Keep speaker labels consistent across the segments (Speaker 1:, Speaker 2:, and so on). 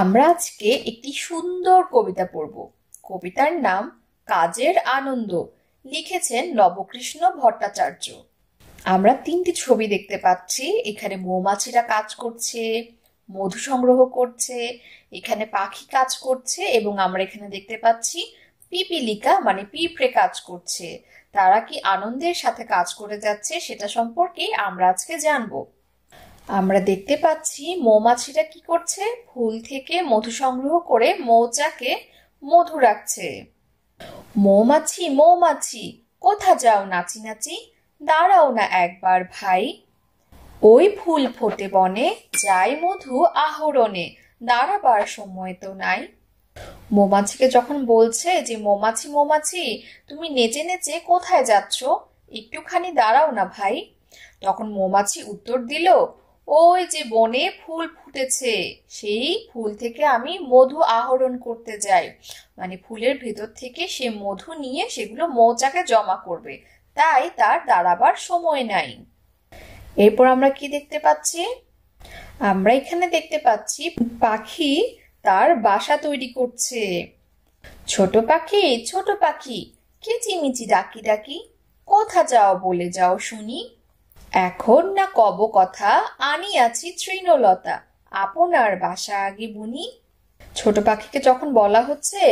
Speaker 1: আমরা আজকে একটি সুন্দর কবিতা পড়ব কবিতার নাম কাজের আনন্দ লিখেছেন নবকৃষ্ণ ভট্টাচার্য আমরা তিনটি ছবি দেখতে পাচ্ছি এখানে মৌমাছিরা কাজ করছে মধু সংগ্রহ করছে এখানে পাখি কাজ করছে এবং আমরা এখানে দেখতে পাচ্ছি পিপিলিকা মানে পিঁপড়ে কাজ করছে তারা কি আনন্দের সাথে কাজ করে যাচ্ছে সেটা সম্পর্কে আমরা আজকে জানবো আমরা দেখতে পাচ্ছি মৌমাছিরা কি করছে ফুল থেকে মধু সংগ্রহ করে মৌচাকে মধু রাখছে মৌমাছি মৌমাছি কোথা যাও নাচি নাচি দাঁড়াও না একবার ভাই ওই ফুল ফোটে বনে যাই মধু আহরণে দাঁড়াবার সময় তো নাই মৌমাছিকে যখন বলছে যে মৌমাছি মৌমাছি তুমি নেচে নেচে কোথায় যাচ্ছ একটুখানি দাঁড়াও না ভাই তখন মৌমাছি উত্তর দিল ওই যে বনে ফুল ফুটেছে সেই ফুল থেকে আমি মধু আহরণ করতে যাই মানে ফুলের ভেতর থেকে সে মধু নিয়ে সেগুলো মৌচাকে জমা করবে তাই তার দাঁড়াবার সময় নাই এরপর আমরা কি দেখতে পাচ্ছি আমরা এখানে দেখতে পাচ্ছি পাখি তার বাসা তৈরি করছে ছোট পাখি ছোট পাখি কিচিমিচি ডাকি ডাকি কোথা যাও বলে যাও শুনি এখন না কব কথা আনি আছি তৃণলতা আপনার বাসা আগে বুনি ছোট পাখিকে যখন বলা হচ্ছে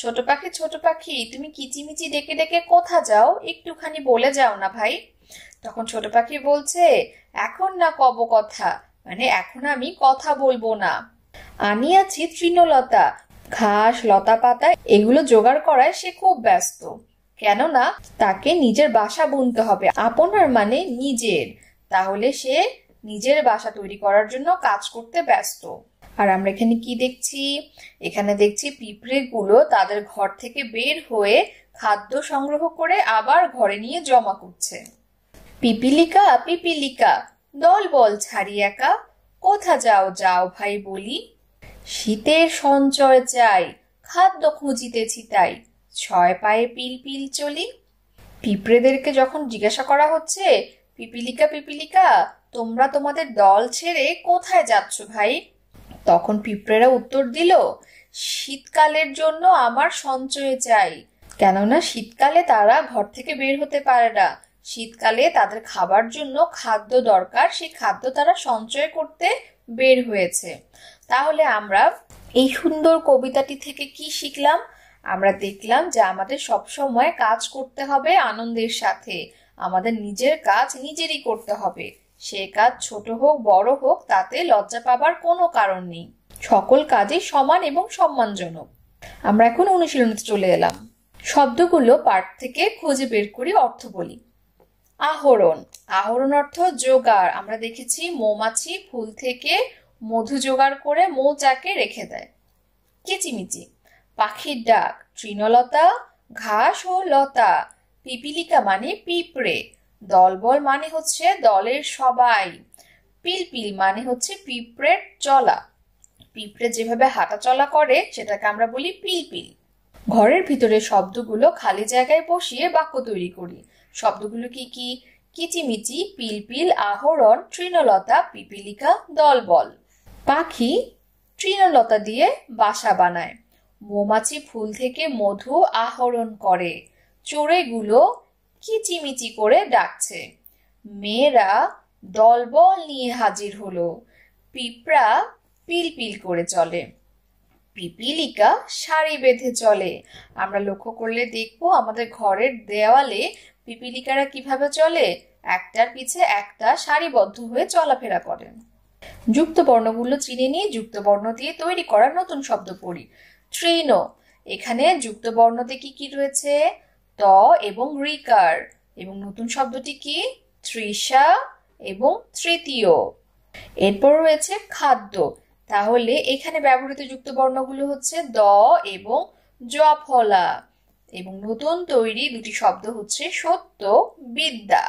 Speaker 1: ছোট পাখি ছোট পাখি তুমি কিচিমিচি ডেকে ডেকে কোথা যাও একটুখানি বলে যাও না ভাই তখন ছোট পাখি বলছে এখন না কব কথা মানে এখন আমি কথা বলবো না আমি আছি তৃণলতা ঘাস লতা পাতা এগুলো জোগাড় করায় সে খুব ব্যস্ত কেননা তাকে নিজের বাসা বুনতে হবে আপনার মানে নিজের তাহলে সে নিজের বাসা তৈরি করার জন্য কাজ করতে ব্যস্ত আর আমরা এখানে কি দেখছি এখানে দেখছি পিঁপড়েগুলো তাদের ঘর থেকে বের হয়ে খাদ্য সংগ্রহ করে আবার ঘরে নিয়ে জমা করছে পিপিলিকা পিপিলিকা দল বল ছাড়ি একা কোথা যাও যাও ভাই বলি শীতের সঞ্চয় চাই খাদ্য খুঁজিতেছি তাই ছয় পায়ে পিল পিল চলি পিঁপড়েদেরকে যখন জিজ্ঞাসা করা হচ্ছে পিপিলিকা পিপিলিকা তোমরা তোমাদের দল ছেড়ে কোথায় যাচ্ছ ভাই তখন পিঁপড়েরা উত্তর দিল শীতকালের জন্য আমার সঞ্চয়ে চাই কেননা শীতকালে তারা ঘর থেকে বের হতে পারে না শীতকালে তাদের খাবার জন্য খাদ্য দরকার সেই খাদ্য তারা সঞ্চয় করতে বের হয়েছে তাহলে আমরা এই সুন্দর কবিতাটি থেকে কি শিখলাম আমরা দেখলাম যে আমাদের সবসময় কাজ করতে হবে আনন্দের সাথে আমাদের নিজের কাজ নিজেরই করতে হবে সে কাজ ছোট হোক বড় হোক তাতে লজ্জা পাবার কোনো কারণ নেই সকল কাজই সমান এবং সম্মানজনক আমরা এখন অনুশীলনীতে চলে এলাম শব্দগুলো পাঠ থেকে খুঁজে বের করে অর্থ বলি আহরণ আহরণ অর্থ জোগাড় আমরা দেখেছি মৌমাছি ফুল থেকে মধু জোগাড় করে মৌচাকে রেখে দেয় কিচিমিচি পাখির ডাক তৃণলতা ঘাস ও লতা পিপিলিকা মানে পিঁপড়ে দলবল মানে হচ্ছে দলের সবাই পিলপিল মানে হচ্ছে পিঁপড়ের চলা পিঁপড়ে যেভাবে হাঁটা চলা করে সেটাকে আমরা বলি পিলপিল ঘরের ভিতরে শব্দগুলো খালি জায়গায় বসিয়ে বাক্য তৈরি করি শব্দগুলো কি কি কিচিমিচি পিলপিল আহরণ তৃণলতা পিপিলিকা দলবল পাখি তৃণলতা দিয়ে বাসা বানায় মৌমাছি ফুল থেকে মধু আহরণ করে চোরেগুলো কিচিমিচি করে ডাকছে মেয়েরা দলবল নিয়ে হাজির হলো পিঁপড়া পিলপিল করে চলে পিপিলিকা শাড়ি বেঁধে চলে আমরা লক্ষ্য করলে দেখব আমাদের ঘরের দেওয়ালে পিপিলিকারা কিভাবে চলে একটার পিছে একটা সারিবদ্ধ হয়ে চলাফেরা করেন যুক্ত বর্ণগুলো চিনে নিয়ে যুক্ত বর্ণ দিয়ে তৈরি করার নতুন শব্দ পড়ি ট্রেনও এখানে যুক্ত বর্ণতে কি কি রয়েছে ত এবং রিকার এবং নতুন শব্দটি কি তৃষা এবং তৃতীয় এরপর রয়েছে খাদ্য তাহলে এখানে ব্যবহৃত যুক্ত বর্ণগুলো হচ্ছে দ এবং জফলা এবং নতুন তৈরি দুটি শব্দ হচ্ছে সত্য বিদ্যা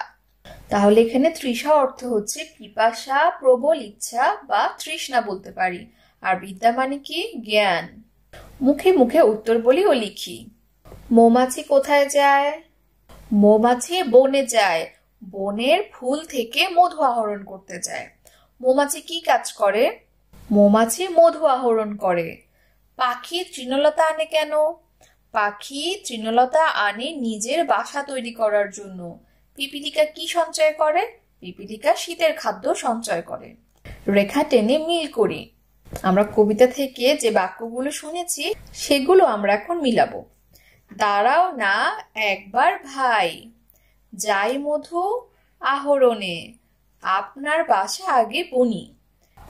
Speaker 1: তাহলে এখানে তৃষা অর্থ হচ্ছে পিপাসা প্রবল ইচ্ছা বা তৃষ্ণা বলতে পারি আর বিদ্যা মানে কি জ্ঞান মুখে মুখে উত্তর বলি ও লিখি মৌমাছি কোথায় যায় মৌমাছি বনে যায় বনের ফুল থেকে মধু আহরণ করতে যায় মৌমাছি কি কাজ করে মৌমাছি মধু আহরণ করে পাখি তৃণলতা আনে কেন পাখি তৃণলতা আনে নিজের বাসা তৈরি করার জন্য পিপিলিকা কি সঞ্চয় করে পিপিলিকা শীতের খাদ্য সঞ্চয় করে রেখা টেনে মিল করি আমরা কবিতা থেকে যে বাক্যগুলো শুনেছি সেগুলো আমরা এখন মিলাবো দাঁড়াও না একবার ভাই যাই মধু আহরণে আপনার বাসা আগে বনি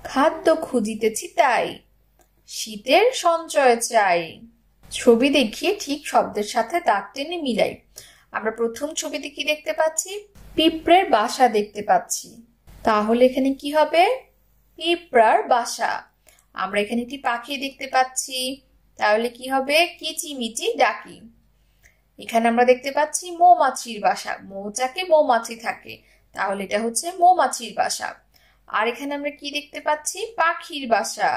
Speaker 1: খাদ্য খুঁজিতেছি তাই শীতের সঞ্চয় চাই ছবি দেখিয়ে ঠিক শব্দের সাথে দাগ টেনে মিলাই আমরা প্রথম ছবিতে কি দেখতে পাচ্ছি পিঁপড়ের বাসা দেখতে পাচ্ছি তাহলে এখানে কি হবে পিঁপড়ার বাসা আমরা এখানে একটি পাখি দেখতে পাচ্ছি তাহলে কি হবে কিচিমিচি ডাকি এখানে আমরা দেখতে পাচ্ছি মৌমাছির বাসা মৌচাকে মৌমাছি থাকে তাহলে এটা হচ্ছে মৌমাছির বাসা আর এখানে আমরা কি দেখতে পাচ্ছি পাখির বাসা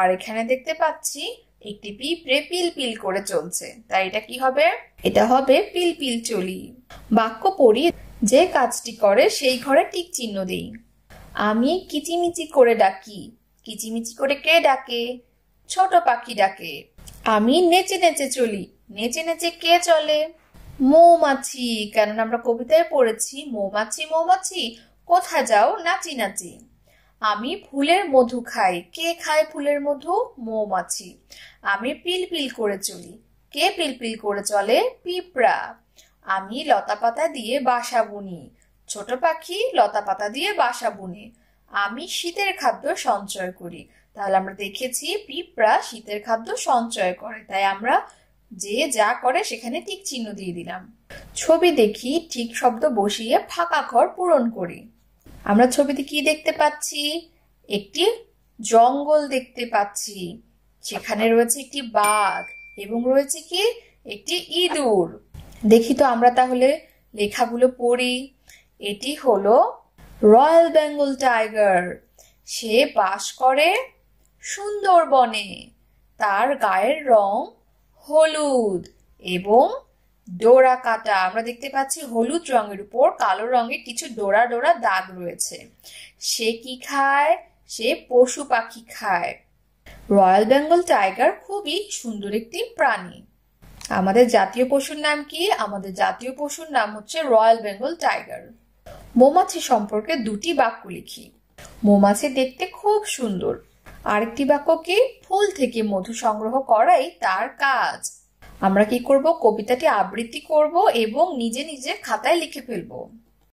Speaker 1: আর এখানে দেখতে পাচ্ছি একটি পিঁপড়ে পিলপিল করে চলছে তাই এটা কি হবে এটা হবে পিলপিল চলি বাক্য পড়ি যে কাজটি করে সেই ঘরে টিক চিহ্ন দিই আমি কিচিমিচি করে ডাকি কিচিমিচি করে কে ডাকে ছোট পাখি ডাকে আমি নেচে নেচে চলি নেচে নেচে কে চলে মৌমাছি কারণ আমরা কবিতায় পড়েছি মৌমাছি মৌমাছি কোথা যাও নাচি নাচি আমি ফুলের মধু খাই কে খায় ফুলের মধু মৌমাছি আমি পিলপিল করে চলি কে পিলপিল করে চলে পিঁপড়া আমি লতা পাতা দিয়ে বাসা বুনি ছোট পাখি লতা পাতা দিয়ে বাসা বুনে আমি শীতের খাদ্য সঞ্চয় করি তাহলে আমরা দেখেছি পিঁপড়া শীতের খাদ্য সঞ্চয় করে তাই আমরা যে যা করে সেখানে টিক চিহ্ন দিয়ে দিলাম ছবি দেখি ঠিক শব্দ বসিয়ে ফাঁকা ঘর পূরণ করি আমরা ছবিতে কি দেখতে পাচ্ছি একটি জঙ্গল দেখতে পাচ্ছি সেখানে রয়েছে একটি বাঘ এবং রয়েছে কি একটি ইঁদুর দেখি তো আমরা তাহলে লেখাগুলো পড়ি এটি হলো রয়্যাল বেঙ্গল টাইগার সে বাস করে সুন্দরবনে তার গায়ের রং হলুদ এবং ডোরা কাটা আমরা দেখতে পাচ্ছি হলুদ রঙের উপর কালো রঙের কিছু ডোরা ডোরা দাগ রয়েছে সে কি খায় সে পশু পাখি খায় রয়্যাল বেঙ্গল টাইগার খুবই সুন্দর একটি প্রাণী আমাদের জাতীয় পশুর নাম কি আমাদের জাতীয় পশুর নাম হচ্ছে রয়্যাল বেঙ্গল টাইগার মৌমাছি সম্পর্কে দুটি বাক্য লিখি মৌমাছি দেখতে খুব সুন্দর আরেকটি বাক্য কি ফুল থেকে মধু সংগ্রহ করাই তার কাজ আমরা কি করব কবিতাটি আবৃত্তি করব এবং নিজে নিজে খাতায় লিখে ফেলবো